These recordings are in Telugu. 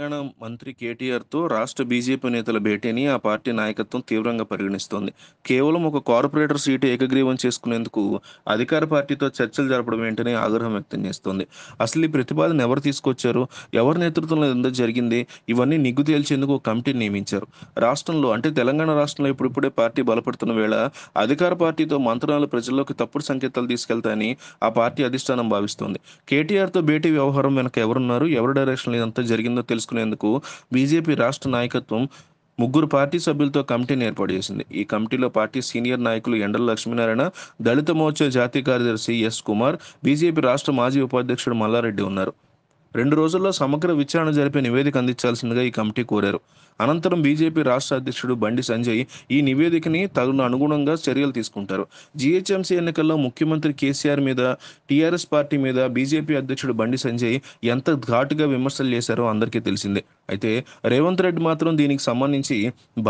తెలంగాణ మంత్రి కేటీఆర్తో రాష్ట్ర బీజేపీ నేతల భేటీని ఆ పార్టీ నాయకత్వం తీవ్రంగా పరిగణిస్తోంది కేవలం ఒక కార్పొరేటర్ సీటు ఏకగ్రీవం చేసుకునేందుకు అధికార పార్టీతో చర్చలు జరపడం ఏంటని ఆగ్రహం వ్యక్తం చేస్తోంది అసలు ఈ ప్రతిపాదన ఎవరు తీసుకొచ్చారు ఎవరి నేతృత్వంలో ఎంత జరిగింది ఇవన్నీ నిగ్గు తేల్చేందుకు ఒక కమిటీని నియమించారు రాష్ట్రంలో అంటే తెలంగాణ రాష్ట్రంలో ఇప్పుడిప్పుడే పార్టీ బలపడుతున్న వేళ అధికార పార్టీతో మంత్రాలు ప్రజల్లోకి తప్పుడు సంకేతాలు తీసుకెళ్తాయని ఆ పార్టీ అధిష్టానం భావిస్తోంది కేటీఆర్తో భేటీ వ్యవహారం వెనక ఎవరున్నారు ఎవరి డైరెక్షన్లో ఇదంతా జరిగిందో తెలుసు తీసుకునేందుకు బీజేపీ రాష్ట్ర నాయకత్వం ముగ్గురు పార్టీ సభ్యులతో కమిటీని ఏర్పాటు చేసింది ఈ కమిటీలో పార్టీ సీనియర్ నాయకులు ఎండల లక్ష్మీనారాయణ దళిత మోర్చా జాతీయ కార్యదర్శి ఎస్ కుమార్ బీజేపీ రాష్ట్ర మాజీ ఉపాధ్యక్షుడు మల్లారెడ్డి ఉన్నారు రెండు రోజుల్లో సమగ్ర విచారణ జరిపే నివేదిక అందించాల్సిందిగా ఈ కమిటీ కోరారు అనంతరం బీజేపీ రాష్ట్ర అధ్యక్షుడు బండి సంజయ్ ఈ నివేదికని తగిన అనుగుణంగా చర్యలు తీసుకుంటారు జీహెచ్ఎంసీ ఎన్నికల్లో ముఖ్యమంత్రి కేసీఆర్ మీద టీఆర్ఎస్ పార్టీ మీద బీజేపీ అధ్యక్షుడు బండి సంజయ్ ఎంత ఘాటుగా విమర్శలు చేశారో అందరికీ తెలిసిందే అయితే రేవంత్ రెడ్డి మాత్రం దీనికి సంబంధించి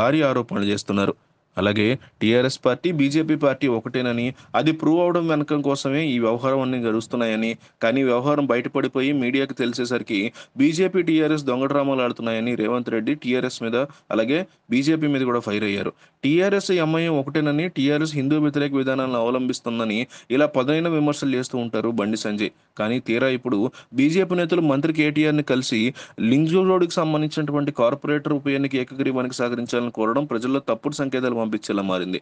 భారీ ఆరోపణలు చేస్తున్నారు అలాగే టీఆర్ఎస్ పార్టీ బీజేపీ పార్టీ ఒకటేనని అది ప్రూవ్ అవడం వెనక కోసమే ఈ వ్యవహారం అన్ని జరుగుతున్నాయని కానీ వ్యవహారం బయటపడిపోయి మీడియాకు తెలిసేసరికి బీజేపీ టీఆర్ఎస్ దొంగ డ్రామాలు ఆడుతున్నాయని రేవంత్ రెడ్డి టీఆర్ఎస్ మీద అలాగే బీజేపీ మీద కూడా ఫైర్ అయ్యారు టీఆర్ఎస్ ఎంఐఎం ఒకటేనని టీఆర్ఎస్ హిందూ వ్యతిరేక విధానాలను అవలంబిస్తుందని ఇలా పదైన విమర్శలు చేస్తూ ఉంటారు బండి సంజయ్ కానీ తీరా ఇప్పుడు బీజేపీ నేతలు మంత్రి కేటీఆర్ని కలిసి లింగు రోడ్డుకి సంబంధించినటువంటి కార్పొరేటర్ ఉప ఎన్నిక ఏకగ్రీవానికి సహకరించాలని కోరడం ప్రజల్లో తప్పుడు సంకేతాలు పంపించేలా మారింది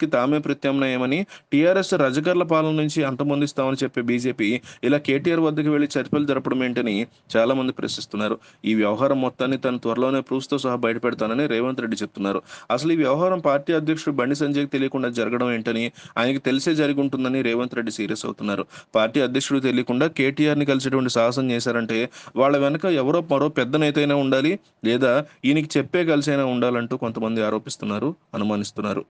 కి తామే ప్రత్యామ్నాయమని టీఆర్ఎస్ రజకర్ల పాలన నుంచి అంతమొందిస్తామని చెప్పే బీజేపీ ఇలా కేటీఆర్ వద్దకు వెళ్లి చర్చలు జరపడం ఏంటని చాలా మంది ప్రశ్నిస్తున్నారు ఈ వ్యవహారం మొత్తాన్ని తను త్వరలోనే తో సహా బయటపెడతానని రేవంత్ రెడ్డి చెప్తున్నారు అసలు ఈ వ్యవహారం పార్టీ అధ్యక్షుడు బండి సంజయ్కి తెలియకుండా జరగడం ఏంటని ఆయనకి తెలిసే జరిగి ఉంటుందని రేవంత్ రెడ్డి సీరియస్ అవుతున్నారు పార్టీ అధ్యక్షుడు తెలియకుండా కేటీఆర్ ని కలిసేటువంటి సాహసం చేశారంటే వాళ్ళ వెనక ఎవరో మరో పెద్ద నేత అయినా ఉండాలి లేదా ఈయనకి చెప్పే కలిసైనా ఉండాలంటూ కొంతమంది ఆరోపిస్తున్నారు అనుమానం అనుమానిస్తున్నారు